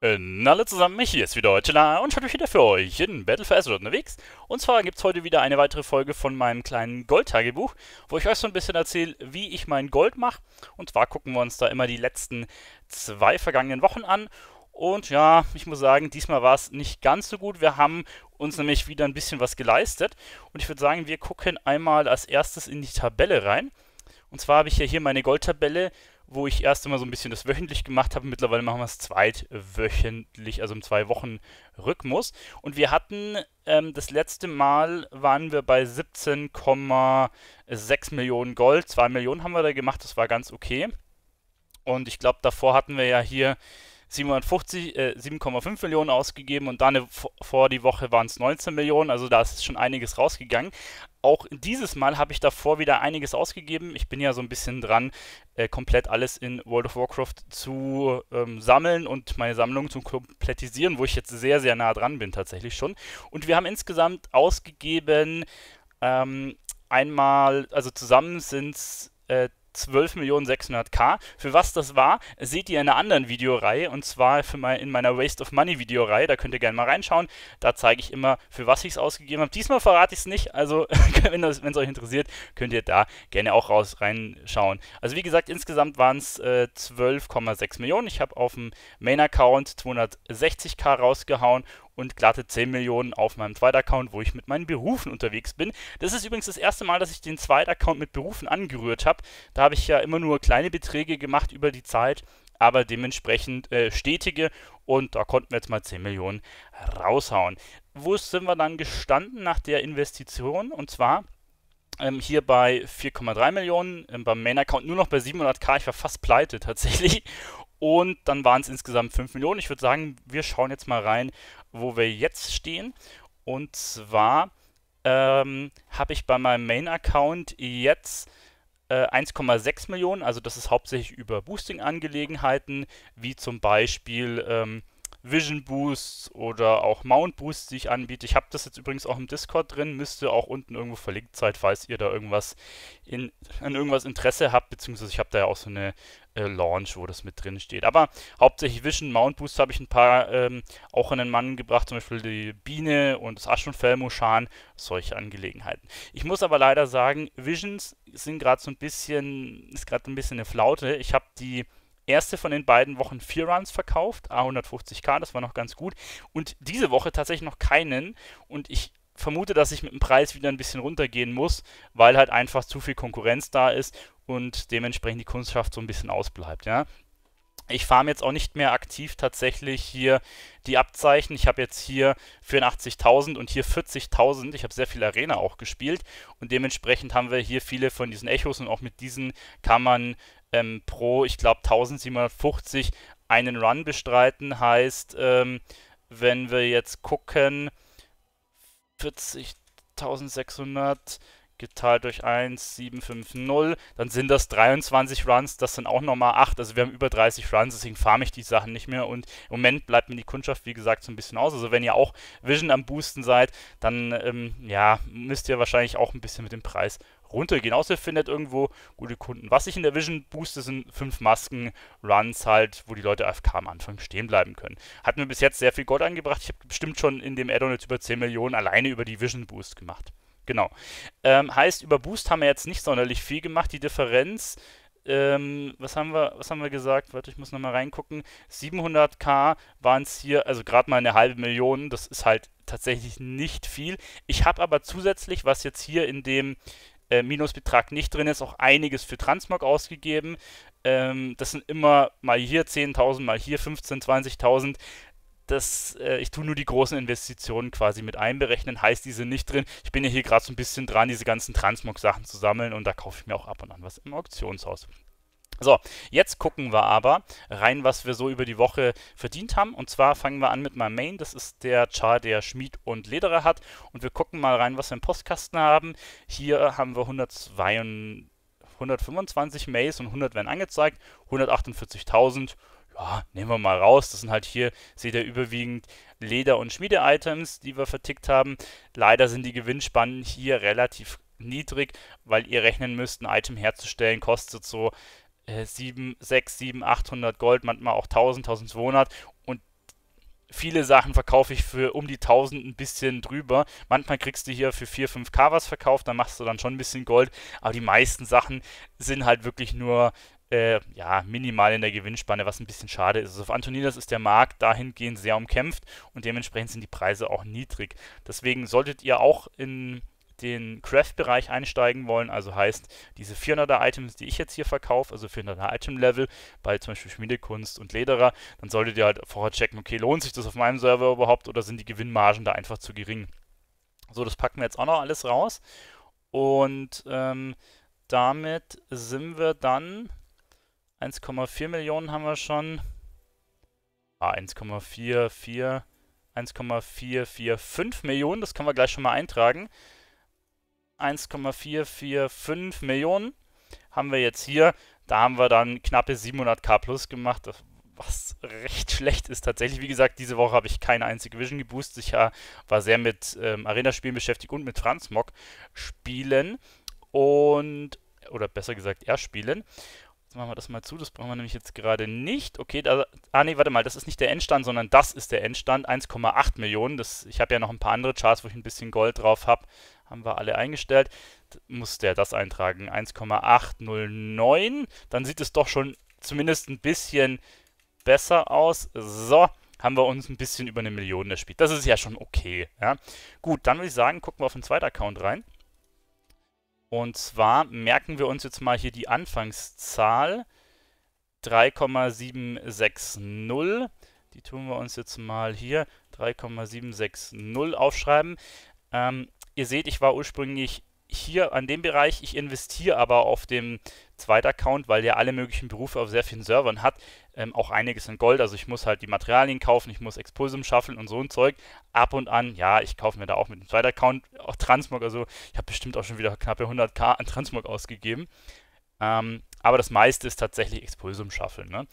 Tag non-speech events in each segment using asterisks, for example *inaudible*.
Und äh, alle zusammen, hier ist wieder Tila und schaut euch wieder für euch in Battle for Azeroth unterwegs. Und zwar gibt es heute wieder eine weitere Folge von meinem kleinen Gold-Tagebuch, wo ich euch so ein bisschen erzähle, wie ich mein Gold mache. Und zwar gucken wir uns da immer die letzten zwei vergangenen Wochen an. Und ja, ich muss sagen, diesmal war es nicht ganz so gut. Wir haben uns nämlich wieder ein bisschen was geleistet. Und ich würde sagen, wir gucken einmal als erstes in die Tabelle rein. Und zwar habe ich ja hier meine Goldtabelle wo ich erst einmal so ein bisschen das wöchentlich gemacht habe. Mittlerweile machen wir es zweitwöchentlich, also im Zwei-Wochen-Rhythmus. Und wir hatten ähm, das letzte Mal waren wir bei 17,6 Millionen Gold. 2 Millionen haben wir da gemacht, das war ganz okay. Und ich glaube, davor hatten wir ja hier 750, äh, 7,5 Millionen ausgegeben und dann vor die Woche waren es 19 Millionen, also da ist schon einiges rausgegangen auch dieses Mal habe ich davor wieder einiges ausgegeben. Ich bin ja so ein bisschen dran, äh, komplett alles in World of Warcraft zu ähm, sammeln und meine Sammlung zu komplettisieren, wo ich jetzt sehr, sehr nah dran bin tatsächlich schon. Und wir haben insgesamt ausgegeben ähm, einmal, also zusammen sind es äh, 12.600k. Für was das war, seht ihr in einer anderen Videoreihe und zwar mein, in meiner Waste of Money Videoreihe. Da könnt ihr gerne mal reinschauen. Da zeige ich immer, für was ich es ausgegeben habe. Diesmal verrate ich es nicht, also *laughs* wenn es euch interessiert, könnt ihr da gerne auch raus reinschauen. Also wie gesagt, insgesamt waren es äh, 12,6 Millionen. Ich habe auf dem Main-Account 260k rausgehauen und glatte 10 Millionen auf meinem Zweit-Account, wo ich mit meinen Berufen unterwegs bin. Das ist übrigens das erste Mal, dass ich den Zweit-Account mit Berufen angerührt habe. Da habe ich ja immer nur kleine Beträge gemacht über die Zeit, aber dementsprechend äh, stetige und da konnten wir jetzt mal 10 Millionen raushauen. Wo sind wir dann gestanden nach der Investition? Und zwar ähm, hier bei 4,3 Millionen, ähm, beim Main-Account nur noch bei 700k. Ich war fast pleite tatsächlich. Und dann waren es insgesamt 5 Millionen. Ich würde sagen, wir schauen jetzt mal rein, wo wir jetzt stehen. Und zwar ähm, habe ich bei meinem Main-Account jetzt äh, 1,6 Millionen, also das ist hauptsächlich über Boosting-Angelegenheiten, wie zum Beispiel ähm, Vision Boosts oder auch Mount Boosts, die ich anbiete. Ich habe das jetzt übrigens auch im Discord drin, müsste auch unten irgendwo verlinkt sein, falls ihr da irgendwas in, an irgendwas Interesse habt, beziehungsweise ich habe da ja auch so eine äh, Launch, wo das mit drin steht. Aber hauptsächlich Vision, Mount Boost habe ich ein paar ähm, auch an den Mann gebracht, zum Beispiel die Biene und das Asch- und Aschenfellmoschan, solche Angelegenheiten. Ich muss aber leider sagen, Visions sind gerade so ein bisschen, ist gerade ein bisschen eine Flaute. Ich habe die erste von den beiden Wochen vier Runs verkauft, A150k, das war noch ganz gut. Und diese Woche tatsächlich noch keinen. Und ich vermute, dass ich mit dem Preis wieder ein bisschen runtergehen muss, weil halt einfach zu viel Konkurrenz da ist und dementsprechend die Kunstschaft so ein bisschen ausbleibt, ja. Ich farm jetzt auch nicht mehr aktiv tatsächlich hier die Abzeichen. Ich habe jetzt hier 84.000 und hier 40.000. Ich habe sehr viel Arena auch gespielt und dementsprechend haben wir hier viele von diesen Echos und auch mit diesen kann man ähm, pro, ich glaube, 1750 einen Run bestreiten. Heißt, ähm, wenn wir jetzt gucken, 40.600 geteilt durch 1, 7, 5, 0, dann sind das 23 Runs, das sind auch nochmal 8, also wir haben über 30 Runs, deswegen farme ich die Sachen nicht mehr und im Moment bleibt mir die Kundschaft, wie gesagt, so ein bisschen aus. Also wenn ihr auch Vision am Boosten seid, dann ähm, ja, müsst ihr wahrscheinlich auch ein bisschen mit dem Preis runtergehen. Außer ihr findet irgendwo gute Kunden. Was ich in der Vision booste, sind fünf Masken, Runs halt, wo die Leute AFK am Anfang stehen bleiben können. Hat mir bis jetzt sehr viel Gold angebracht. Ich habe bestimmt schon in dem Addon jetzt über 10 Millionen alleine über die Vision Boost gemacht. Genau. Ähm, heißt, über Boost haben wir jetzt nicht sonderlich viel gemacht. Die Differenz, ähm, was, haben wir, was haben wir gesagt? Warte, ich muss nochmal reingucken. 700k waren es hier, also gerade mal eine halbe Million. Das ist halt tatsächlich nicht viel. Ich habe aber zusätzlich, was jetzt hier in dem äh, Minusbetrag nicht drin ist, auch einiges für Transmog ausgegeben. Ähm, das sind immer mal hier 10.000, mal hier 15.000, 20.000. Das, äh, ich tue nur die großen Investitionen quasi mit einberechnen, heißt diese nicht drin. Ich bin ja hier gerade so ein bisschen dran, diese ganzen Transmog-Sachen zu sammeln und da kaufe ich mir auch ab und an was im Auktionshaus. So, jetzt gucken wir aber rein, was wir so über die Woche verdient haben. Und zwar fangen wir an mit meinem Main. Das ist der Char, der Schmied und Lederer hat. Und wir gucken mal rein, was wir im Postkasten haben. Hier haben wir 122, 125 Mails und 100 werden angezeigt. 148.000. Ja, nehmen wir mal raus. Das sind halt hier, seht ihr, überwiegend Leder- und Schmiede-Items, die wir vertickt haben. Leider sind die Gewinnspannen hier relativ niedrig, weil ihr rechnen müsst, ein Item herzustellen kostet so 7, 6, 7, 800 Gold, manchmal auch 1000, 1200 und viele Sachen verkaufe ich für um die 1000 ein bisschen drüber. Manchmal kriegst du hier für 4, 5k was verkauft, dann machst du dann schon ein bisschen Gold, aber die meisten Sachen sind halt wirklich nur äh, ja, minimal in der Gewinnspanne, was ein bisschen schade ist. Also auf Antonidas ist der Markt dahingehend sehr umkämpft und dementsprechend sind die Preise auch niedrig. Deswegen solltet ihr auch in den Craft-Bereich einsteigen wollen, also heißt diese 400er Items, die ich jetzt hier verkaufe, also 400er Item-Level bei zum Beispiel Schmiedekunst und Lederer, dann solltet ihr halt vorher checken, okay, lohnt sich das auf meinem Server überhaupt oder sind die Gewinnmargen da einfach zu gering? So, das packen wir jetzt auch noch alles raus und ähm, damit sind wir dann 1,4 Millionen haben wir schon. Ah, 1,44 1,445 Millionen, das können wir gleich schon mal eintragen. 1,445 Millionen haben wir jetzt hier. Da haben wir dann knappe 700k plus gemacht, was recht *laughs* schlecht ist tatsächlich. Wie gesagt, diese Woche habe ich keine einzige Vision geboostet. Ich äh, war sehr mit ähm, Arena-Spielen beschäftigt und mit Franz Mock spielen. Und, oder besser gesagt, er spielen. Jetzt machen wir das mal zu, das brauchen wir nämlich jetzt gerade nicht. Okay, da, ah nee, warte mal, das ist nicht der Endstand, sondern das ist der Endstand, 1,8 Millionen. Das, ich habe ja noch ein paar andere Charts, wo ich ein bisschen Gold drauf habe, haben wir alle eingestellt, muss der das eintragen, 1,809, dann sieht es doch schon zumindest ein bisschen besser aus. So, haben wir uns ein bisschen über eine Million erspielt. Das ist ja schon okay. Ja? Gut, dann würde ich sagen, gucken wir auf den zweiten Account rein. Und zwar merken wir uns jetzt mal hier die Anfangszahl 3,760. Die tun wir uns jetzt mal hier 3,760 aufschreiben. Ähm, ihr seht, ich war ursprünglich hier an dem Bereich. Ich investiere aber auf dem zweiten Account, weil der alle möglichen Berufe auf sehr vielen Servern hat, ähm, auch einiges in Gold. Also ich muss halt die Materialien kaufen, ich muss Expulsum schaffen und so ein Zeug. Ab und an, ja, ich kaufe mir da auch mit dem zweiten Account auch Transmog. Also ich habe bestimmt auch schon wieder knappe 100k an Transmog ausgegeben. Ähm, aber das meiste ist tatsächlich Expulsum schaffen. Ne?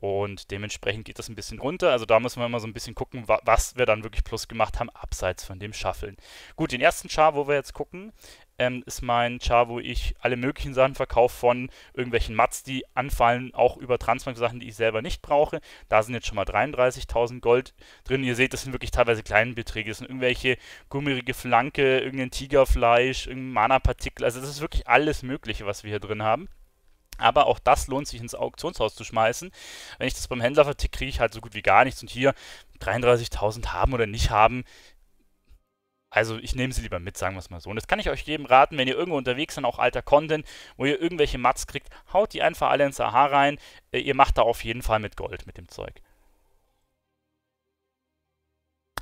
Und dementsprechend geht das ein bisschen runter. Also da müssen wir immer so ein bisschen gucken, wa was wir dann wirklich plus gemacht haben, abseits von dem Shuffeln. Gut, den ersten Char, wo wir jetzt gucken, ähm, ist mein Char, wo ich alle möglichen Sachen verkaufe von irgendwelchen Mats, die anfallen, auch über Transbank-Sachen, die ich selber nicht brauche. Da sind jetzt schon mal 33.000 Gold drin. Ihr seht, das sind wirklich teilweise kleine Beträge. Das sind irgendwelche gummirige Flanke, irgendein Tigerfleisch, irgendein Mana-Partikel. Also das ist wirklich alles Mögliche, was wir hier drin haben. Aber auch das lohnt sich ins Auktionshaus zu schmeißen. Wenn ich das beim Händler verticke, kriege ich halt so gut wie gar nichts. Und hier 33.000 haben oder nicht haben, also ich nehme sie lieber mit, sagen wir es mal so. Und das kann ich euch jedem raten, wenn ihr irgendwo unterwegs seid, auch alter Content, wo ihr irgendwelche Mats kriegt, haut die einfach alle ins AHA rein. Äh, ihr macht da auf jeden Fall mit Gold mit dem Zeug.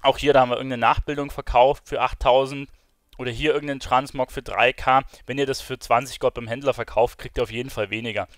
Auch hier, da haben wir irgendeine Nachbildung verkauft für 8000 oder hier irgendeinen Transmog für 3K, wenn ihr das für 20 Gold beim Händler verkauft, kriegt ihr auf jeden Fall weniger.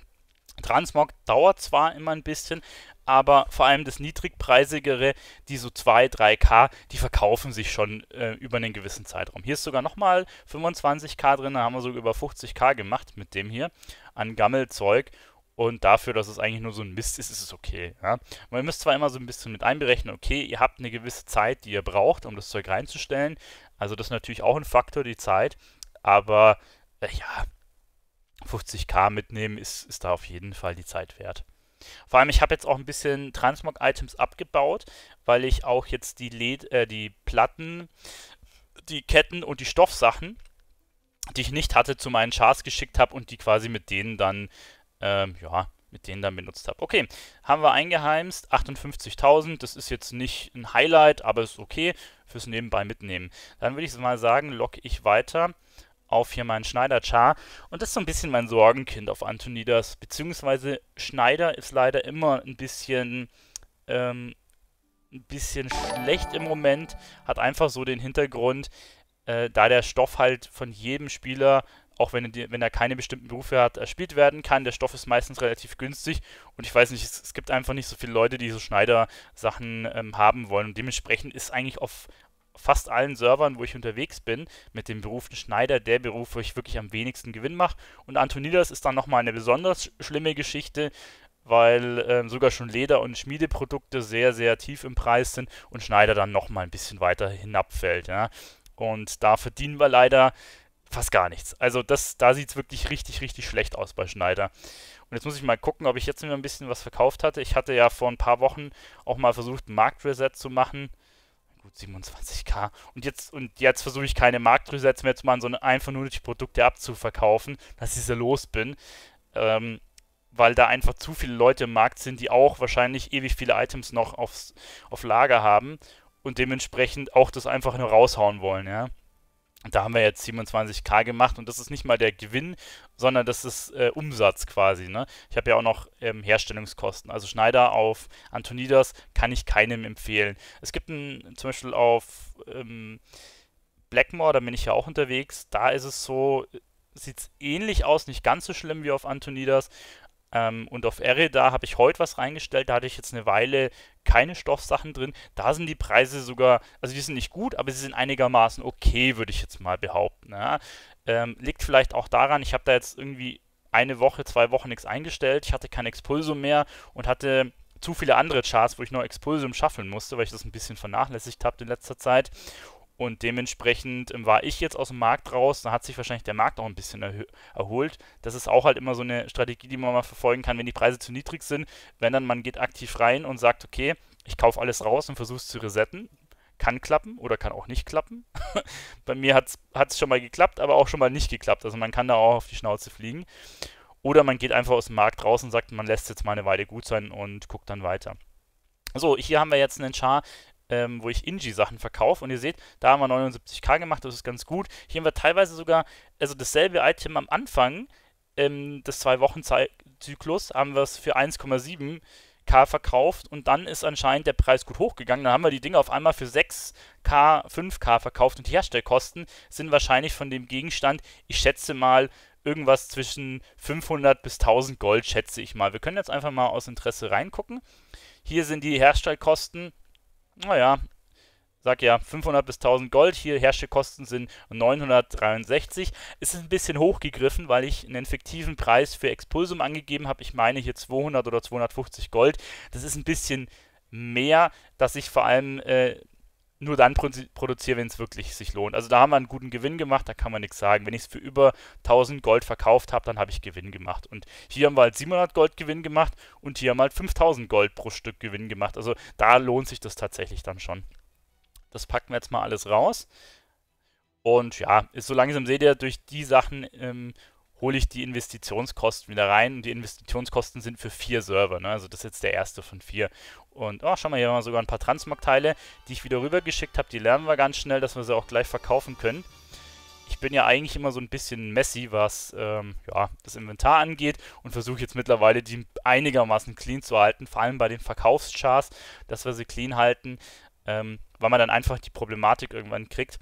Transmog dauert zwar immer ein bisschen, aber vor allem das niedrigpreisigere, die so 2, 3K, die verkaufen sich schon äh, über einen gewissen Zeitraum. Hier ist sogar nochmal 25K drin, da haben wir sogar über 50K gemacht mit dem hier an Gammelzeug. Und dafür, dass es eigentlich nur so ein Mist ist, ist es okay. Ja? Man müsst zwar immer so ein bisschen mit einberechnen, okay, ihr habt eine gewisse Zeit, die ihr braucht, um das Zeug reinzustellen, also das ist natürlich auch ein Faktor, die Zeit. Aber äh, ja, 50k mitnehmen ist, ist da auf jeden Fall die Zeit wert. Vor allem, ich habe jetzt auch ein bisschen Transmog-Items abgebaut, weil ich auch jetzt die, Led äh, die Platten, die Ketten und die Stoffsachen, die ich nicht hatte, zu meinen Chars geschickt habe und die quasi mit denen dann, ähm, ja, mit denen dann benutzt habe. Okay, haben wir eingeheimst, 58.000, das ist jetzt nicht ein Highlight, aber ist okay fürs Nebenbei mitnehmen. Dann würde ich mal sagen, logge ich weiter auf hier meinen Schneider Char und das ist so ein bisschen mein Sorgenkind auf Antonidas, beziehungsweise Schneider ist leider immer ein bisschen ähm, ein bisschen schlecht im Moment, hat einfach so den Hintergrund, äh, da der Stoff halt von jedem Spieler auch wenn, wenn er keine bestimmten Berufe hat, erspielt werden kann. Der Stoff ist meistens relativ günstig und ich weiß nicht, es, es gibt einfach nicht so viele Leute, die so Schneider-Sachen ähm, haben wollen. Und dementsprechend ist eigentlich auf fast allen Servern, wo ich unterwegs bin, mit dem Beruf Schneider der Beruf, wo ich wirklich am wenigsten Gewinn mache. Und Antonidas ist dann nochmal eine besonders schlimme Geschichte, weil ähm, sogar schon Leder- und Schmiedeprodukte sehr, sehr tief im Preis sind und Schneider dann nochmal ein bisschen weiter hinabfällt. Ja? Und da verdienen wir leider fast gar nichts. Also das, da sieht es wirklich richtig, richtig schlecht aus bei Schneider. Und jetzt muss ich mal gucken, ob ich jetzt wieder ein bisschen was verkauft hatte. Ich hatte ja vor ein paar Wochen auch mal versucht, ein Marktreset zu machen. Gut, 27k. Und jetzt, und jetzt versuche ich keine Marktresets mehr zu machen, sondern einfach nur die Produkte abzuverkaufen, dass ich sie los bin. Ähm, weil da einfach zu viele Leute im Markt sind, die auch wahrscheinlich ewig viele Items noch aufs, auf Lager haben und dementsprechend auch das einfach nur raushauen wollen, ja da haben wir jetzt 27k gemacht und das ist nicht mal der Gewinn, sondern das ist äh, Umsatz quasi. Ne? Ich habe ja auch noch ähm, Herstellungskosten. Also Schneider auf Antonidas kann ich keinem empfehlen. Es gibt ein, zum Beispiel auf ähm, Blackmore, da bin ich ja auch unterwegs, da ist es so, äh, sieht es ähnlich aus, nicht ganz so schlimm wie auf Antonidas, ähm, und auf Erre, da habe ich heute was reingestellt, da hatte ich jetzt eine Weile keine Stoffsachen drin. Da sind die Preise sogar, also die sind nicht gut, aber sie sind einigermaßen okay, würde ich jetzt mal behaupten. Ja. Ähm, liegt vielleicht auch daran, ich habe da jetzt irgendwie eine Woche, zwei Wochen nichts eingestellt. Ich hatte kein Expulsum mehr und hatte zu viele andere Charts, wo ich noch Expulsum schaffen musste, weil ich das ein bisschen vernachlässigt habe in letzter Zeit. Und dementsprechend ähm, war ich jetzt aus dem Markt raus, da hat sich wahrscheinlich der Markt auch ein bisschen erholt. Das ist auch halt immer so eine Strategie, die man mal verfolgen kann, wenn die Preise zu niedrig sind. Wenn dann man geht aktiv rein und sagt, okay, ich kaufe alles raus und versuche es zu resetten. Kann klappen oder kann auch nicht klappen. *laughs* Bei mir hat es schon mal geklappt, aber auch schon mal nicht geklappt. Also man kann da auch auf die Schnauze fliegen. Oder man geht einfach aus dem Markt raus und sagt, man lässt jetzt mal eine Weile gut sein und guckt dann weiter. So, hier haben wir jetzt einen Char ähm, wo ich Inji-Sachen verkaufe. Und ihr seht, da haben wir 79k gemacht, das ist ganz gut. Hier haben wir teilweise sogar, also dasselbe Item am Anfang ähm, des Zwei-Wochen-Zyklus, haben wir es für 1,7k verkauft. Und dann ist anscheinend der Preis gut hochgegangen. Dann haben wir die Dinge auf einmal für 6k, 5k verkauft. Und die Herstellkosten sind wahrscheinlich von dem Gegenstand, ich schätze mal, irgendwas zwischen 500 bis 1000 Gold, schätze ich mal. Wir können jetzt einfach mal aus Interesse reingucken. Hier sind die Herstellkosten naja, sag ja, 500 bis 1000 Gold. Hier Herstellkosten sind 963. Ist ein bisschen hochgegriffen, weil ich einen fiktiven Preis für Expulsum angegeben habe. Ich meine hier 200 oder 250 Gold. Das ist ein bisschen mehr, dass ich vor allem äh, nur dann produziere, wenn es wirklich sich lohnt. Also da haben wir einen guten Gewinn gemacht, da kann man nichts sagen. Wenn ich es für über 1000 Gold verkauft habe, dann habe ich Gewinn gemacht. Und hier haben wir halt 700 Gold Gewinn gemacht und hier haben wir halt 5000 Gold pro Stück Gewinn gemacht. Also da lohnt sich das tatsächlich dann schon. Das packen wir jetzt mal alles raus. Und ja, ist so langsam seht ihr, durch die Sachen ähm, hole ich die Investitionskosten wieder rein. Und die Investitionskosten sind für vier Server. Ne? Also das ist jetzt der erste von vier. Und oh, schau mal, hier haben wir sogar ein paar Transmarktteile, die ich wieder rübergeschickt habe. Die lernen wir ganz schnell, dass wir sie auch gleich verkaufen können. Ich bin ja eigentlich immer so ein bisschen messy, was ähm, ja, das Inventar angeht und versuche jetzt mittlerweile die einigermaßen clean zu halten, vor allem bei den Verkaufschars, dass wir sie clean halten, ähm, weil man dann einfach die Problematik irgendwann kriegt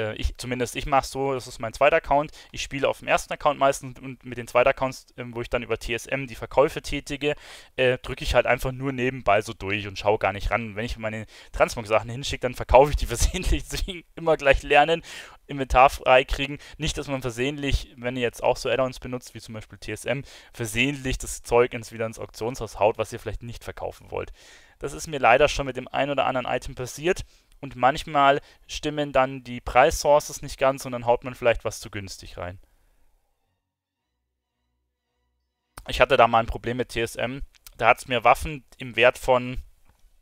äh, ich, zumindest ich mache es so, das ist mein zweiter Account, ich spiele auf dem ersten Account meistens und mit den zweiten Accounts, äh, wo ich dann über TSM die Verkäufe tätige, äh, drücke ich halt einfach nur nebenbei so durch und schaue gar nicht ran. Und Wenn ich meine Transmog-Sachen hinschicke, dann verkaufe ich die *laughs* versehentlich, deswegen immer gleich lernen, Inventar frei kriegen. Nicht, dass man versehentlich, wenn ihr jetzt auch so Add-ons benutzt, wie zum Beispiel TSM, versehentlich das Zeug ins, wieder ins Auktionshaus haut, was ihr vielleicht nicht verkaufen wollt. Das ist mir leider schon mit dem ein oder anderen Item passiert und manchmal stimmen dann die Preissources nicht ganz und dann haut man vielleicht was zu günstig rein. Ich hatte da mal ein Problem mit TSM. Da hat es mir Waffen im Wert von,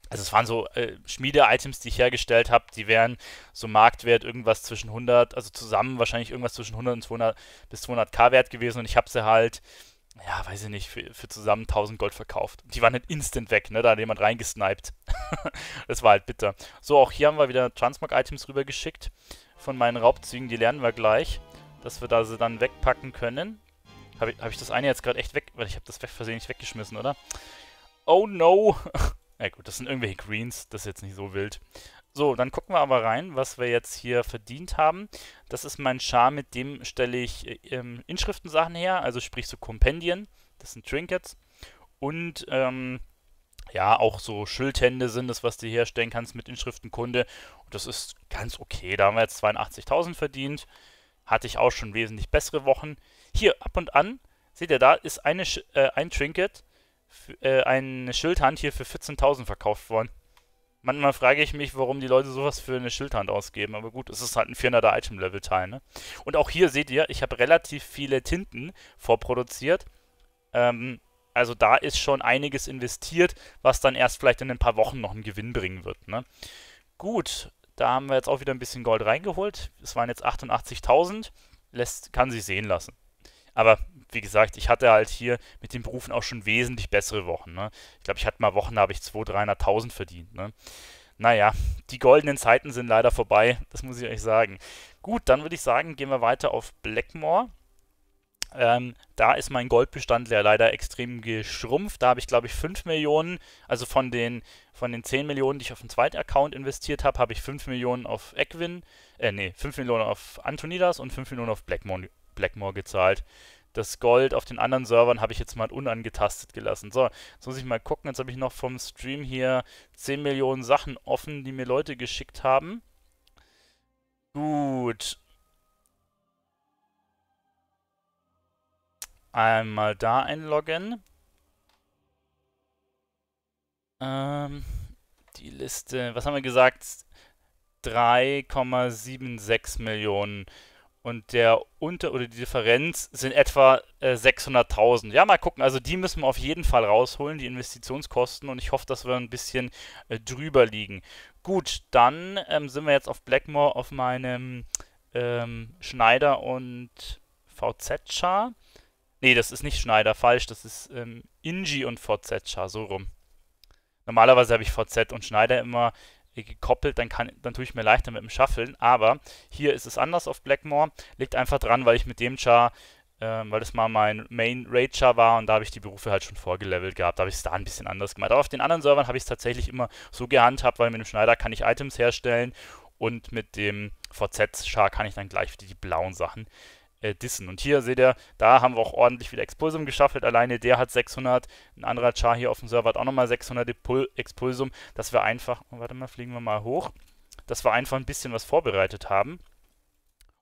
also es waren so äh, Schmiede-Items, die ich hergestellt habe, die wären so Marktwert irgendwas zwischen 100, also zusammen wahrscheinlich irgendwas zwischen 100 und 200 bis 200k wert gewesen und ich habe sie halt ja, weiß ich nicht, für, für zusammen 1000 Gold verkauft. Die waren halt instant weg, ne? Da hat jemand reingesniped. *laughs* das war halt bitter. So, auch hier haben wir wieder Transmog-Items rübergeschickt von meinen Raubzügen. Die lernen wir gleich, dass wir da sie dann wegpacken können. Habe ich, hab ich das eine jetzt gerade echt weg... Weil ich habe das versehentlich weggeschmissen, oder? Oh no! *laughs* Na ja, gut, das sind irgendwelche Greens. Das ist jetzt nicht so wild. So, dann gucken wir aber rein, was wir jetzt hier verdient haben. Das ist mein Char, mit dem stelle ich äh, ähm, Inschriftensachen her, also sprich so Kompendien, das sind Trinkets. Und ähm, ja, auch so Schildhände sind das, was du herstellen kannst mit Inschriftenkunde. Und das ist ganz okay. Da haben wir jetzt 82.000 verdient. Hatte ich auch schon wesentlich bessere Wochen. Hier, ab und an, seht ihr, da ist eine, äh, ein Trinket, äh, eine Schildhand hier für 14.000 verkauft worden. Manchmal frage ich mich, warum die Leute sowas für eine Schildhand ausgeben. Aber gut, es ist halt ein 400er Item-Level-Teil. Ne? Und auch hier seht ihr, ich habe relativ viele Tinten vorproduziert. Ähm, also da ist schon einiges investiert, was dann erst vielleicht in ein paar Wochen noch einen Gewinn bringen wird. Ne? Gut, da haben wir jetzt auch wieder ein bisschen Gold reingeholt. Es waren jetzt 88.000. Lässt, kann sich sehen lassen. Aber wie gesagt, ich hatte halt hier mit den Berufen auch schon wesentlich bessere Wochen. Ne? Ich glaube, ich hatte mal Wochen, da habe ich 200.000, 300.000 verdient. Ne? Naja, die goldenen Zeiten sind leider vorbei, das muss ich euch sagen. Gut, dann würde ich sagen, gehen wir weiter auf Blackmore. Ähm, da ist mein Goldbestand leider extrem geschrumpft. Da habe ich, glaube ich, 5 Millionen, also von den, von den 10 Millionen, die ich auf den zweiten Account investiert habe, habe ich 5 Millionen auf Equin, äh, nee, 5 Millionen auf Antonidas und 5 Millionen auf Blackmore, Blackmore gezahlt das Gold auf den anderen Servern habe ich jetzt mal unangetastet gelassen. So, jetzt muss ich mal gucken. Jetzt habe ich noch vom Stream hier 10 Millionen Sachen offen, die mir Leute geschickt haben. Gut. Einmal da einloggen. Ähm, die Liste, was haben wir gesagt? 3,76 Millionen und der Unter- oder die Differenz sind etwa äh, 600.000. Ja, mal gucken. Also die müssen wir auf jeden Fall rausholen, die Investitionskosten. Und ich hoffe, dass wir ein bisschen äh, drüber liegen. Gut, dann ähm, sind wir jetzt auf Blackmore auf meinem ähm, Schneider und VZ-Char. Ne, das ist nicht Schneider, falsch. Das ist ähm, Ingi und VZ-Char, so rum. Normalerweise habe ich VZ und Schneider immer gekoppelt, dann, kann, dann tue ich mir leichter mit dem Shuffeln. Aber hier ist es anders auf Blackmore. Liegt einfach dran, weil ich mit dem Char, äh, weil das mal mein Main Raid Char war und da habe ich die Berufe halt schon vorgelevelt gehabt. Da habe ich es da ein bisschen anders gemacht. Aber auf den anderen Servern habe ich es tatsächlich immer so gehandhabt, weil mit dem Schneider kann ich Items herstellen und mit dem VZ-Char kann ich dann gleich wieder die blauen Sachen äh, dissen. Und hier seht ihr, da haben wir auch ordentlich wieder Expulsum geschaffelt. Alleine der hat 600, ein anderer Char hier auf dem Server hat auch nochmal 600 Expulsum. Dass wir einfach, oh, warte mal, fliegen wir mal hoch, dass wir einfach ein bisschen was vorbereitet haben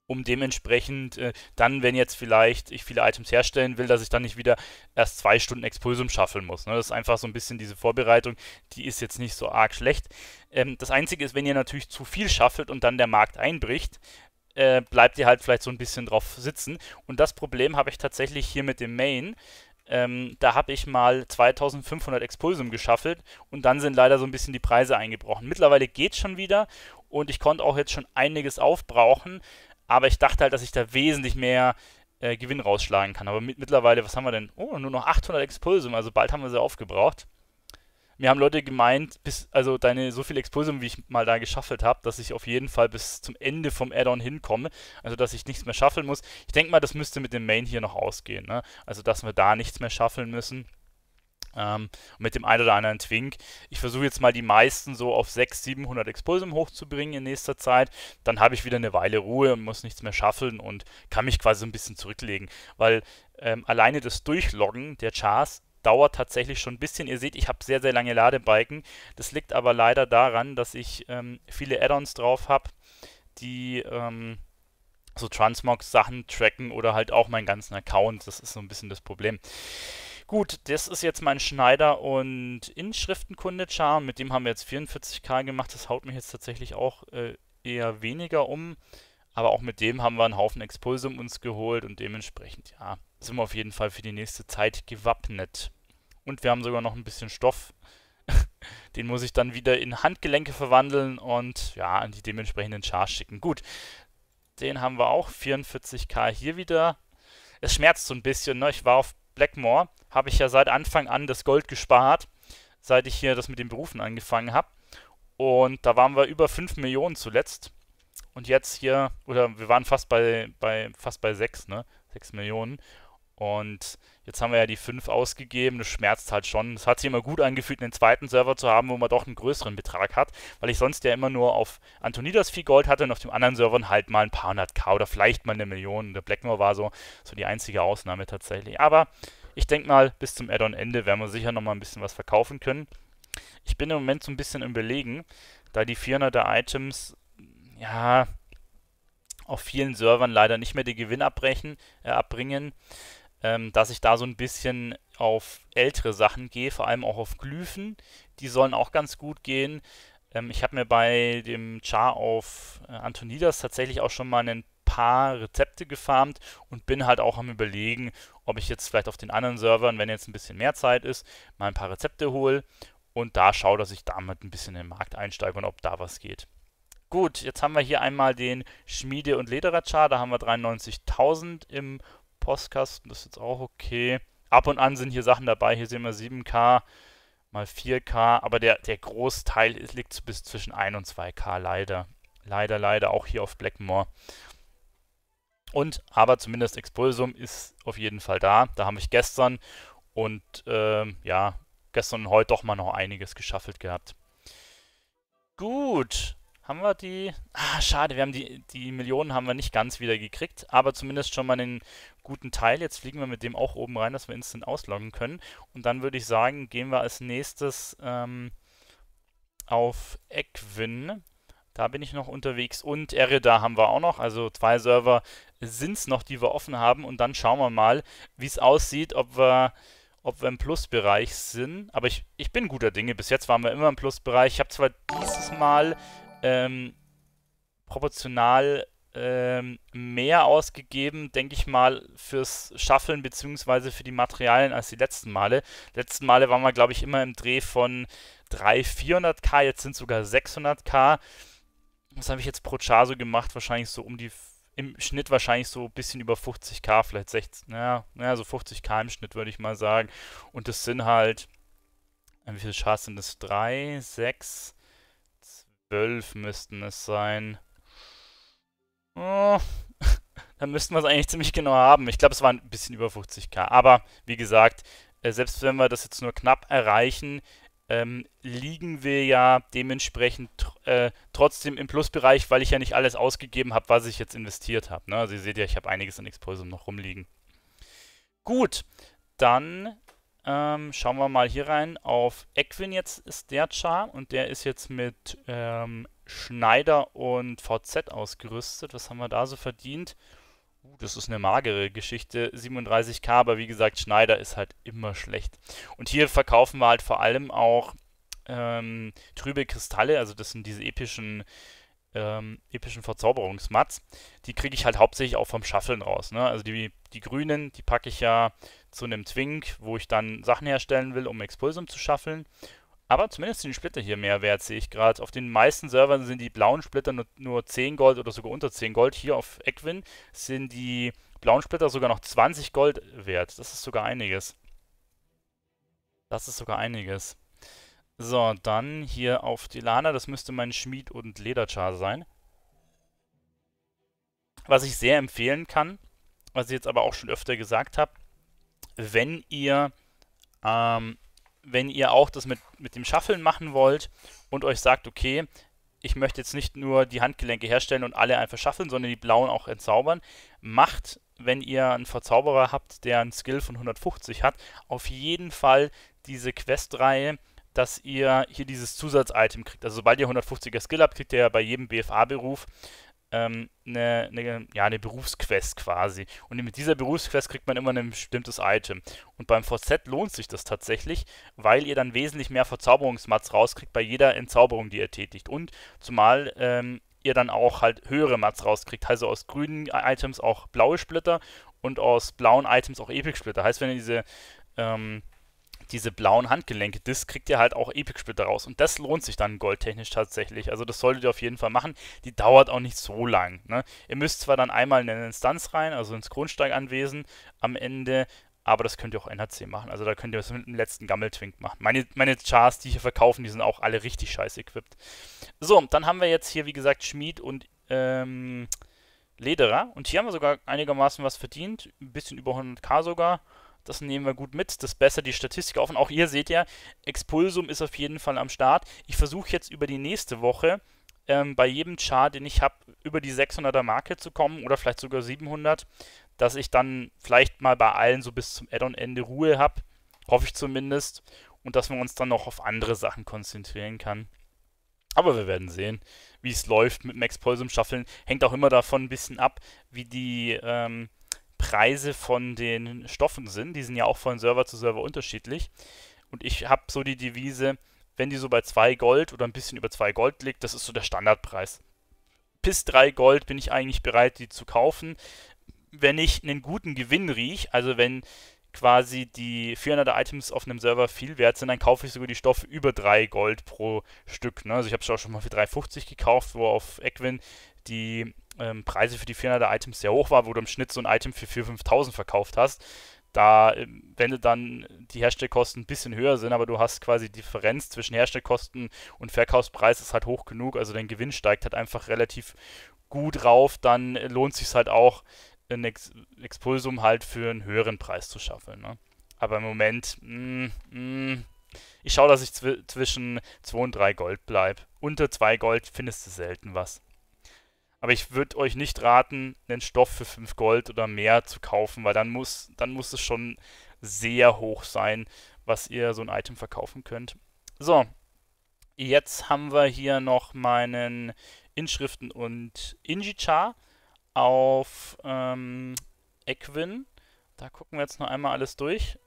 um dementsprechend äh, dann, wenn jetzt vielleicht ich viele Items herstellen will, dass ich dann nicht wieder erst zwei Stunden Expulsum schaffeln muss. Ne? Das ist einfach so ein bisschen diese Vorbereitung, die ist jetzt nicht so arg schlecht. Ähm, das Einzige ist, wenn ihr natürlich zu viel schaffelt und dann der Markt einbricht, äh, bleibt ihr halt vielleicht so ein bisschen drauf sitzen. Und das Problem habe ich tatsächlich hier mit dem Main. Ähm, da habe ich mal 2500 Expulsum geschaffelt und dann sind leider so ein bisschen die Preise eingebrochen. Mittlerweile geht schon wieder und ich konnte auch jetzt schon einiges aufbrauchen, aber ich dachte halt, dass ich da wesentlich mehr äh, Gewinn rausschlagen kann. Aber mit, mittlerweile, was haben wir denn? Oh, nur noch 800 Expulsum, also bald haben wir sie aufgebraucht. Mir haben Leute gemeint, bis, also deine so viel Exposium, wie ich mal da geschaffelt habe, dass ich auf jeden Fall bis zum Ende vom Add-on hinkomme. Also, dass ich nichts mehr schaffeln muss. Ich denke mal, das müsste mit dem Main hier noch ausgehen. Ne? Also, dass wir da nichts mehr schaffeln müssen. Ähm, mit dem einen oder anderen Twink. Ich versuche jetzt mal die meisten so auf 600, 700 Expulsum hochzubringen in nächster Zeit. Dann habe ich wieder eine Weile Ruhe und muss nichts mehr schaffeln und kann mich quasi so ein bisschen zurücklegen. Weil ähm, alleine das Durchloggen der Chars dauert tatsächlich schon ein bisschen. Ihr seht, ich habe sehr, sehr lange Ladebalken. Das liegt aber leider daran, dass ich ähm, viele Add-ons drauf habe, die ähm, so Transmog-Sachen tracken oder halt auch meinen ganzen Account. Das ist so ein bisschen das Problem. Gut, das ist jetzt mein Schneider- und Inschriftenkunde-Charm. Mit dem haben wir jetzt 44k gemacht. Das haut mich jetzt tatsächlich auch äh, eher weniger um. Aber auch mit dem haben wir einen Haufen Expulsum uns geholt und dementsprechend, ja, sind wir auf jeden Fall für die nächste Zeit gewappnet. Und wir haben sogar noch ein bisschen Stoff. *laughs* Den muss ich dann wieder in Handgelenke verwandeln und ja, an die dementsprechenden Chars schicken. Gut, den haben wir auch. 44k hier wieder. Es schmerzt so ein bisschen. Ne? Ich war auf Blackmore, habe ich ja seit Anfang an das Gold gespart, seit ich hier das mit den Berufen angefangen habe. Und da waren wir über 5 Millionen zuletzt. Und jetzt hier, oder wir waren fast bei, bei fast bei 6, ne? 6 Millionen. Und jetzt haben wir ja die 5 ausgegeben. Das schmerzt halt schon. Es hat sich immer gut angefühlt, einen zweiten Server zu haben, wo man doch einen größeren Betrag hat, weil ich sonst ja immer nur auf Antonidas viel Gold hatte und auf dem anderen Servern halt mal ein paar hundert K oder vielleicht mal eine Million. Der Blackmore war so, so die einzige Ausnahme tatsächlich. Aber ich denke mal, bis zum Add-on-Ende werden wir sicher nochmal ein bisschen was verkaufen können. Ich bin im Moment so ein bisschen im Belegen, da die 400er Items, ja, auf vielen Servern leider nicht mehr den Gewinn abbrechen, äh, abbringen ähm, dass ich da so ein bisschen auf ältere Sachen gehe, vor allem auch auf Glyphen. Die sollen auch ganz gut gehen. Ähm, ich habe mir bei dem Char auf äh, Antonidas tatsächlich auch schon mal ein paar Rezepte gefarmt und bin halt auch am Überlegen, ob ich jetzt vielleicht auf den anderen Servern, wenn jetzt ein bisschen mehr Zeit ist, mal ein paar Rezepte hole und da schaue, dass ich damit ein bisschen in den Markt einsteige und ob da was geht. Gut, jetzt haben wir hier einmal den Schmiede- und Lederer-Char, da haben wir 93.000 im Postkasten, das ist jetzt auch okay. Ab und an sind hier Sachen dabei, hier sehen wir 7K mal 4K, aber der, der Großteil liegt bis zwischen 1 und 2K, leider. Leider, leider, auch hier auf Blackmore. Und, aber zumindest Expulsum ist auf jeden Fall da. Da habe ich gestern und, ähm, ja, gestern und heute doch mal noch einiges geschaffelt gehabt. Gut, haben wir die? Ah, schade, wir haben die, die Millionen haben wir nicht ganz wieder gekriegt, aber zumindest schon mal einen guten Teil. Jetzt fliegen wir mit dem auch oben rein, dass wir instant ausloggen können. Und dann würde ich sagen, gehen wir als nächstes ähm, auf Equin. Da bin ich noch unterwegs. Und Erida haben wir auch noch. Also zwei Server sind es noch, die wir offen haben. Und dann schauen wir mal, wie es aussieht, ob wir ob wir im Plusbereich sind. Aber ich, ich bin guter Dinge. Bis jetzt waren wir immer im Plusbereich. Ich habe zwar dieses Mal ähm, proportional ähm, mehr ausgegeben, denke ich mal, fürs Shuffeln bzw. für die Materialien als die letzten Male. Letzten Male waren wir, glaube ich, immer im Dreh von 300, 400k, jetzt sind sogar 600k. Was habe ich jetzt pro Char so gemacht? Wahrscheinlich so um die, im Schnitt wahrscheinlich so ein bisschen über 50k, vielleicht 60, naja, naja so 50k im Schnitt würde ich mal sagen. Und das sind halt, wie viele Chars sind das? 3, 6, 12 müssten es sein. Oh, *laughs* dann müssten wir es eigentlich ziemlich genau haben. Ich glaube, es war ein bisschen über 50k. Aber wie gesagt, äh, selbst wenn wir das jetzt nur knapp erreichen, ähm, liegen wir ja dementsprechend äh, trotzdem im Plusbereich, weil ich ja nicht alles ausgegeben habe, was ich jetzt investiert habe. Ne? Also ihr seht ja, ich habe einiges an Exposum noch rumliegen. Gut, dann ähm, schauen wir mal hier rein. Auf Equin jetzt ist der Char und der ist jetzt mit ähm, Schneider und VZ ausgerüstet. Was haben wir da so verdient? Uh, das ist eine magere Geschichte. 37k, aber wie gesagt, Schneider ist halt immer schlecht. Und hier verkaufen wir halt vor allem auch ähm, trübe Kristalle, also das sind diese epischen ähm, epischen Verzauberungsmats, die kriege ich halt hauptsächlich auch vom Schaffeln raus. Ne? Also die, die grünen, die packe ich ja zu einem Twink, wo ich dann Sachen herstellen will, um Expulsum zu schaffeln. Aber zumindest sind die Splitter hier mehr wert, sehe ich gerade. Auf den meisten Servern sind die blauen Splitter nur, nur 10 Gold oder sogar unter 10 Gold. Hier auf Equin sind die blauen Splitter sogar noch 20 Gold wert. Das ist sogar einiges. Das ist sogar einiges. So, dann hier auf die Lana. Das müsste mein Schmied- und Lederchar sein. Was ich sehr empfehlen kann, was ich jetzt aber auch schon öfter gesagt habe, wenn ihr, ähm, wenn ihr auch das mit, mit dem Shuffeln machen wollt und euch sagt, okay, ich möchte jetzt nicht nur die Handgelenke herstellen und alle einfach shuffeln, sondern die blauen auch entzaubern, macht, wenn ihr einen Verzauberer habt, der einen Skill von 150 hat, auf jeden Fall diese Questreihe, dass ihr hier dieses Zusatz-Item kriegt. Also sobald ihr 150er Skill habt, kriegt ihr ja bei jedem BFA-Beruf ähm, eine, eine, ja, eine Berufsquest quasi. Und mit dieser Berufsquest kriegt man immer ein bestimmtes Item. Und beim VZ lohnt sich das tatsächlich, weil ihr dann wesentlich mehr Verzauberungsmats rauskriegt bei jeder Entzauberung, die ihr tätigt. Und zumal ähm, ihr dann auch halt höhere Mats rauskriegt. Also aus grünen Items auch blaue Splitter und aus blauen Items auch Epic Splitter. Heißt, wenn ihr diese ähm, diese blauen Handgelenke, das kriegt ihr halt auch Epic-Splitter raus. Und das lohnt sich dann goldtechnisch tatsächlich. Also das solltet ihr auf jeden Fall machen. Die dauert auch nicht so lang. Ne? Ihr müsst zwar dann einmal in eine Instanz rein, also ins Grundsteiganwesen am Ende, aber das könnt ihr auch NHC machen. Also da könnt ihr das mit dem letzten Gammeltwink machen. Meine, meine Chars, die hier verkaufen, die sind auch alle richtig scheiße equipped. So, dann haben wir jetzt hier, wie gesagt, Schmied und ähm, Lederer. Und hier haben wir sogar einigermaßen was verdient. Ein bisschen über 100k sogar. Das nehmen wir gut mit. Das bessert die Statistik auf. Und auch ihr seht ja, Expulsum ist auf jeden Fall am Start. Ich versuche jetzt über die nächste Woche ähm, bei jedem Char, den ich habe, über die 600er Marke zu kommen oder vielleicht sogar 700, dass ich dann vielleicht mal bei allen so bis zum Add-on-Ende Ruhe habe. Hoffe ich zumindest. Und dass man uns dann noch auf andere Sachen konzentrieren kann. Aber wir werden sehen, wie es läuft mit Max Polsum Staffeln. Hängt auch immer davon ein bisschen ab, wie die ähm, Preise von den Stoffen sind. Die sind ja auch von Server zu Server unterschiedlich. Und ich habe so die Devise, wenn die so bei 2 Gold oder ein bisschen über 2 Gold liegt, das ist so der Standardpreis. Bis 3 Gold bin ich eigentlich bereit, die zu kaufen. Wenn ich einen guten Gewinn rieche, also wenn quasi die 400 Items auf einem Server viel wert sind, dann kaufe ich sogar die Stoffe über 3 Gold pro Stück. Ne? Also ich habe es auch schon mal für 3,50 gekauft, wo auf Equin die ähm, Preise für die 400 Items sehr hoch war, wo du im Schnitt so ein Item für 4.000, 5.000 verkauft hast. Da, ähm, wenn du dann die Herstellkosten ein bisschen höher sind, aber du hast quasi die Differenz zwischen Herstellkosten und Verkaufspreis ist halt hoch genug, also dein Gewinn steigt halt einfach relativ gut rauf, dann äh, lohnt es sich halt auch, ein Ex Expulsum halt für einen höheren Preis zu schaffen. Ne? Aber im Moment, mh, mm, mh, mm. ich schaue, dass ich zw zwischen 2 und 3 Gold bleibe. Unter 2 Gold findest du selten was. Aber ich würde euch nicht raten, einen Stoff für 5 Gold oder mehr zu kaufen, weil dann muss, dann muss es schon sehr hoch sein, was ihr so ein Item verkaufen könnt. So, jetzt haben wir hier noch meinen Inschriften und Injichar auf ähm, Equin. Da gucken wir jetzt noch einmal alles durch.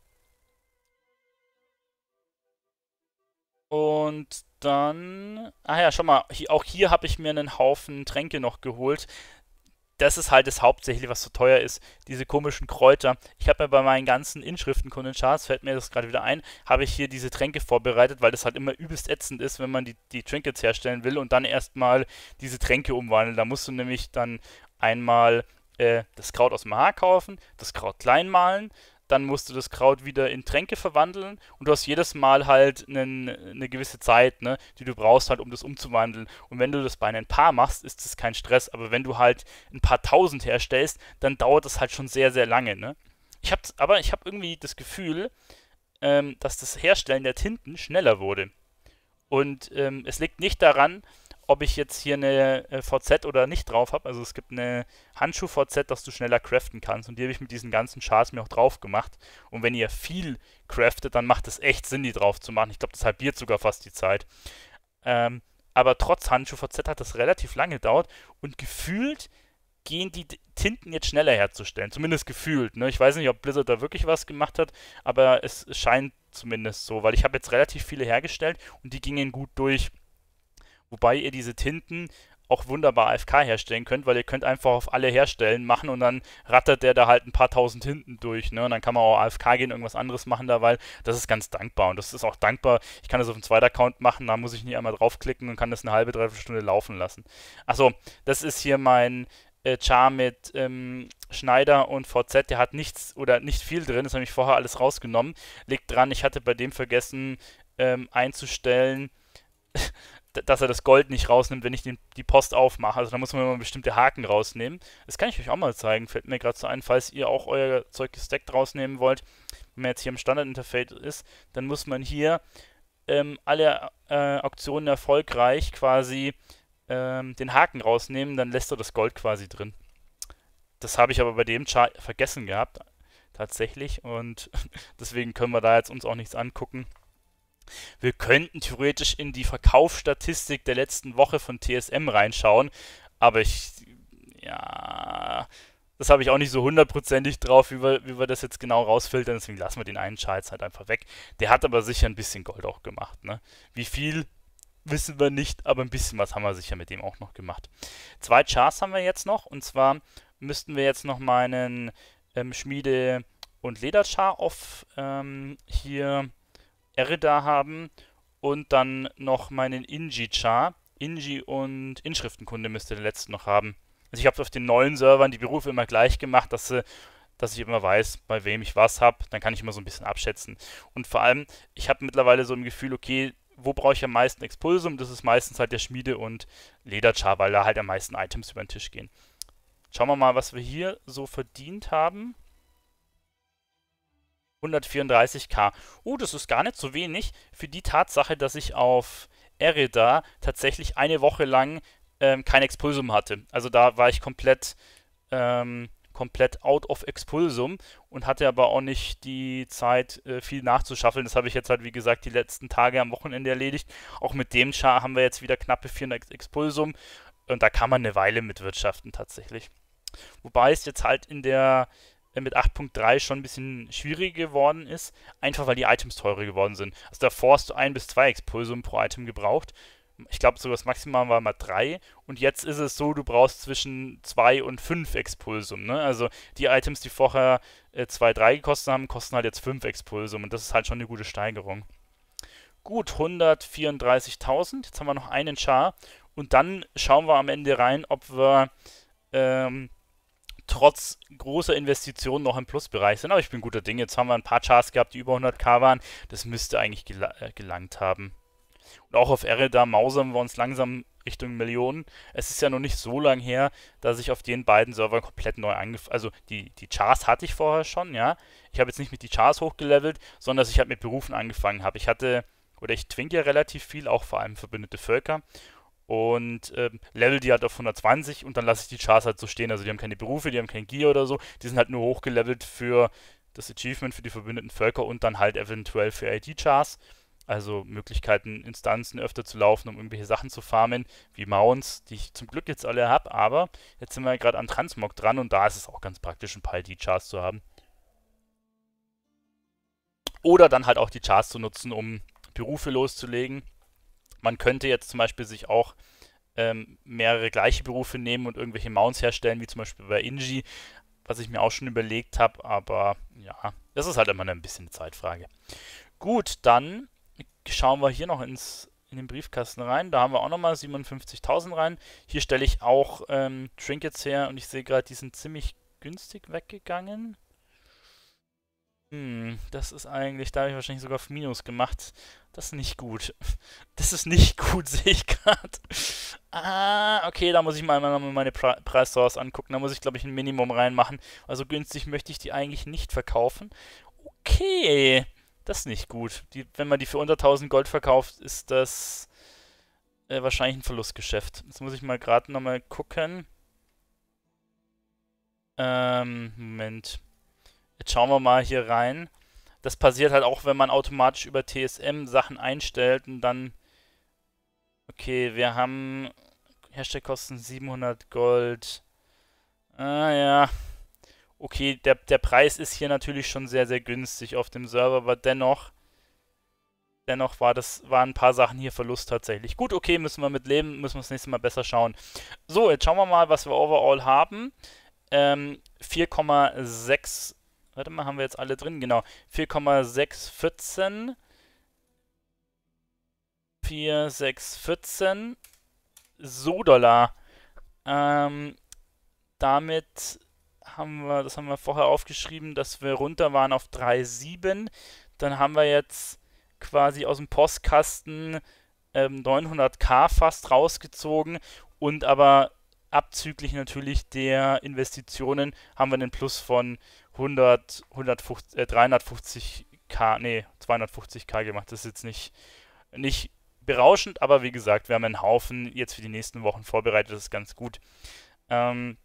Und dann. Ah ja, schau mal, auch hier habe ich mir einen Haufen Tränke noch geholt. Das ist halt das Hauptsächliche, was so teuer ist. Diese komischen Kräuter. Ich habe mir bei meinen ganzen inschriftenkunden Charts, fällt mir das gerade wieder ein, habe ich hier diese Tränke vorbereitet, weil das halt immer übelst ätzend ist, wenn man die, die Trinkets herstellen will und dann erstmal diese Tränke umwandeln. Da musst du nämlich dann einmal äh, das Kraut aus dem Haar kaufen, das Kraut klein mahlen, dann musst du das Kraut wieder in Tränke verwandeln und du hast jedes Mal halt einen, eine gewisse Zeit, ne, die du brauchst halt, um das umzuwandeln. Und wenn du das bei ein paar machst, ist das kein Stress, aber wenn du halt ein paar tausend herstellst, dann dauert das halt schon sehr, sehr lange, ne. Ich hab, aber ich habe irgendwie das Gefühl, ähm, dass das Herstellen der Tinten schneller wurde. Und ähm, es liegt nicht daran, ob ich jetzt hier eine äh, VZ oder nicht drauf habe. Also es gibt eine Handschuh-VZ, dass du schneller craften kannst. Und die habe ich mit diesen ganzen Charts mir auch drauf gemacht. Und wenn ihr viel craftet, dann macht es echt Sinn, die drauf zu machen. Ich glaube, das halbiert sogar fast die Zeit. Ähm, aber trotz Handschuh-VZ hat das relativ lange gedauert. Und gefühlt gehen die Tinten jetzt schneller herzustellen. Zumindest gefühlt. Ne? Ich weiß nicht, ob Blizzard da wirklich was gemacht hat, aber es scheint zumindest so, weil ich habe jetzt relativ viele hergestellt und die gingen gut durch wobei ihr diese Tinten auch wunderbar AFK herstellen könnt, weil ihr könnt einfach auf alle herstellen machen und dann rattert der da halt ein paar tausend Tinten durch, ne? Und dann kann man auch AFK gehen, irgendwas anderes machen da, weil das ist ganz dankbar und das ist auch dankbar. Ich kann das auf einen zweiten Account machen, da muss ich nie einmal draufklicken und kann das eine halbe, dreiviertel Stunde laufen lassen. Achso, das ist hier mein äh, Char mit ähm, Schneider und VZ, der hat nichts oder nicht viel drin, das habe ich vorher alles rausgenommen. Liegt dran, ich hatte bei dem vergessen ähm, einzustellen, *laughs* dass er das Gold nicht rausnimmt, wenn ich den, die Post aufmache. Also da muss man immer bestimmte Haken rausnehmen. Das kann ich euch auch mal zeigen, fällt mir gerade so ein, falls ihr auch euer Zeug gesteckt rausnehmen wollt. Wenn man jetzt hier im Standard-Interface ist, dann muss man hier ähm, alle äh, Auktionen erfolgreich quasi ähm, den Haken rausnehmen, dann lässt er das Gold quasi drin. Das habe ich aber bei dem Chart vergessen gehabt, tatsächlich. Und *laughs* deswegen können wir da jetzt uns auch nichts angucken. Wir könnten theoretisch in die Verkaufsstatistik der letzten Woche von TSM reinschauen, aber ich, ja, das habe ich auch nicht so hundertprozentig drauf, wie wir, wie wir das jetzt genau rausfiltern, deswegen lassen wir den einen Charles halt einfach weg. Der hat aber sicher ein bisschen Gold auch gemacht, ne? Wie viel, wissen wir nicht, aber ein bisschen was haben wir sicher mit dem auch noch gemacht. Zwei Charts haben wir jetzt noch und zwar müssten wir jetzt noch meinen ähm, Schmiede- und Lederchar auf ähm, hier Erida haben und dann noch meinen Inji-Char. Inji und Inschriftenkunde müsste der letzte noch haben. Also ich habe auf den neuen Servern die Berufe immer gleich gemacht, dass, dass ich immer weiß, bei wem ich was habe. Dann kann ich immer so ein bisschen abschätzen. Und vor allem, ich habe mittlerweile so ein Gefühl, okay, wo brauche ich am meisten Expulsum? Das ist meistens halt der Schmiede- und Lederchar, weil da halt am meisten Items über den Tisch gehen. Schauen wir mal, was wir hier so verdient haben. 134k. Oh, uh, das ist gar nicht so wenig für die Tatsache, dass ich auf Erida tatsächlich eine Woche lang ähm, kein Expulsum hatte. Also da war ich komplett, ähm, komplett out of Expulsum und hatte aber auch nicht die Zeit, äh, viel nachzuschaffeln. Das habe ich jetzt halt, wie gesagt, die letzten Tage am Wochenende erledigt. Auch mit dem Char haben wir jetzt wieder knappe 400 Expulsum und da kann man eine Weile mitwirtschaften tatsächlich. Wobei es jetzt halt in der mit 8.3 schon ein bisschen schwieriger geworden ist, einfach weil die Items teurer geworden sind. Also davor hast du ein bis zwei Expulsum pro Item gebraucht. Ich glaube, sogar das Maximum war mal drei. Und jetzt ist es so, du brauchst zwischen zwei und fünf Expulsum. Ne? Also die Items, die vorher äh, zwei, drei gekostet haben, kosten halt jetzt fünf Expulsum. Und das ist halt schon eine gute Steigerung. Gut, 134.000. Jetzt haben wir noch einen Char. Und dann schauen wir am Ende rein, ob wir ähm, trotz großer Investitionen noch im Plusbereich sind. Aber ich bin guter Ding. Jetzt haben wir ein paar Chars gehabt, die über 100k waren. Das müsste eigentlich gel äh, gelangt haben. Und auch auf Erre, da mausern wir uns langsam Richtung Millionen. Es ist ja noch nicht so lang her, dass ich auf den beiden Servern komplett neu angefangen Also die, die Chars hatte ich vorher schon, ja. Ich habe jetzt nicht mit die Chars hochgelevelt, sondern dass ich halt mit Berufen angefangen habe. Ich hatte, oder ich twinke ja relativ viel, auch vor allem verbündete Völker und ähm, level die halt auf 120 und dann lasse ich die Chars halt so stehen. Also die haben keine Berufe, die haben kein Gear oder so, die sind halt nur hochgelevelt für das Achievement für die verbündeten Völker und dann halt eventuell für ID-Chars. Also Möglichkeiten, Instanzen öfter zu laufen, um irgendwelche Sachen zu farmen, wie Mounts, die ich zum Glück jetzt alle habe. Aber jetzt sind wir gerade an Transmog dran und da ist es auch ganz praktisch, ein paar ID-Chars zu haben. Oder dann halt auch die Chars zu nutzen, um Berufe loszulegen. Man könnte jetzt zum Beispiel sich auch ähm, mehrere gleiche Berufe nehmen und irgendwelche Mounts herstellen, wie zum Beispiel bei Inji, was ich mir auch schon überlegt habe, aber ja, das ist halt immer ein bisschen eine Zeitfrage. Gut, dann schauen wir hier noch ins, in den Briefkasten rein. Da haben wir auch nochmal 57.000 rein. Hier stelle ich auch ähm, Trinkets her und ich sehe gerade, die sind ziemlich günstig weggegangen. Hm, das ist eigentlich, da habe ich wahrscheinlich sogar auf Minus gemacht. Das ist nicht gut. *laughs* Das ist nicht gut, *laughs* sehe ich gerade. Ah, okay, da muss ich mal meine Pre Preisstores angucken. Da muss ich, glaube ich, ein Minimum reinmachen. Also günstig möchte ich die eigentlich nicht verkaufen. Okay, das ist nicht gut. Die, wenn man die für unter 1000 Gold verkauft, ist das äh, wahrscheinlich ein Verlustgeschäft. Jetzt muss ich mal gerade nochmal gucken. Ähm, Moment. Jetzt schauen wir mal hier rein. Das passiert halt auch, wenn man automatisch über TSM Sachen einstellt und dann... Okay, wir haben... Herstellkosten 700 Gold. Ah ja. Okay, der, der Preis ist hier natürlich schon sehr, sehr günstig auf dem Server, aber dennoch... Dennoch war das, waren ein paar Sachen hier Verlust tatsächlich. Gut, okay, müssen wir mit leben, müssen wir das nächste Mal besser schauen. So, jetzt schauen wir mal, was wir overall haben. Ähm, 4,6 Warte mal, haben wir jetzt alle drin? Genau. 4,614. 4614. So Dollar. Ähm, damit haben wir, das haben wir vorher aufgeschrieben, dass wir runter waren auf 3,7. Dann haben wir jetzt quasi aus dem Postkasten ähm, 900k fast rausgezogen und aber abzüglich natürlich der Investitionen haben wir einen Plus von 100, 150, äh, 350k, nee, 250k gemacht. Das ist jetzt nicht, nicht berauschend, aber wie gesagt, wir haben einen Haufen jetzt für die nächsten Wochen vorbereitet, das ist ganz gut. Ähm,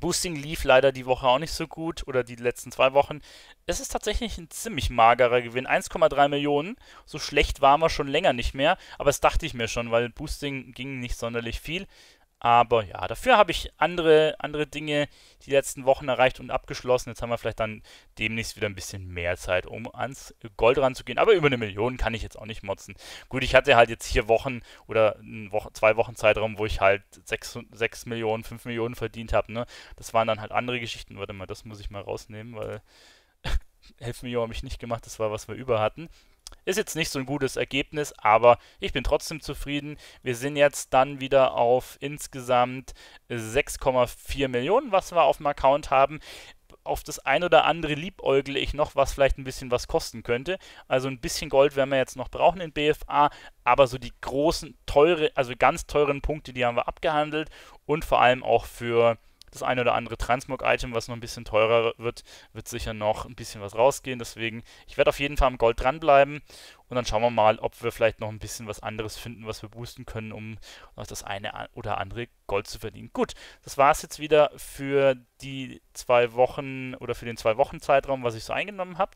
Boosting lief leider die Woche auch nicht so gut oder die letzten zwei Wochen. Es ist tatsächlich ein ziemlich magerer Gewinn. 1,3 Millionen. So schlecht waren wir schon länger nicht mehr, aber das dachte ich mir schon, weil Boosting ging nicht sonderlich viel. Aber ja, dafür habe ich andere, andere Dinge die letzten Wochen erreicht und abgeschlossen. Jetzt haben wir vielleicht dann demnächst wieder ein bisschen mehr Zeit, um ans Gold ranzugehen. Aber über eine Million kann ich jetzt auch nicht motzen. Gut, ich hatte halt jetzt hier Wochen oder Woche, zwei Wochen Zeitraum, wo ich halt 6, 6 Millionen, 5 Millionen verdient habe. Ne? Das waren dann halt andere Geschichten. Warte mal, das muss ich mal rausnehmen, weil 11 *laughs* Millionen habe ich nicht gemacht. Das war, was wir über hatten. Ist jetzt nicht so ein gutes Ergebnis, aber ich bin trotzdem zufrieden. Wir sind jetzt dann wieder auf insgesamt 6,4 Millionen, was wir auf dem Account haben. Auf das ein oder andere liebäugle ich noch, was vielleicht ein bisschen was kosten könnte. Also ein bisschen Gold werden wir jetzt noch brauchen in BFA, aber so die großen, teure, also ganz teuren Punkte, die haben wir abgehandelt und vor allem auch für das eine oder andere Transmog-Item, was noch ein bisschen teurer wird, wird sicher noch ein bisschen was rausgehen. Deswegen, ich werde auf jeden Fall am Gold dranbleiben und dann schauen wir mal, ob wir vielleicht noch ein bisschen was anderes finden, was wir boosten können, um noch das eine oder andere Gold zu verdienen. Gut, das war es jetzt wieder für die zwei Wochen oder für den zwei Wochen Zeitraum, was ich so eingenommen habe.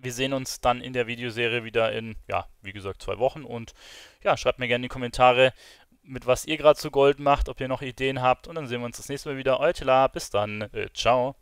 Wir sehen uns dann in der Videoserie wieder in, ja, wie gesagt, zwei Wochen und ja, schreibt mir gerne in die Kommentare, mit was ihr gerade zu Gold macht, ob ihr noch Ideen habt. Und dann sehen wir uns das nächste Mal wieder. Euer Tila, bis dann. Äh, ciao.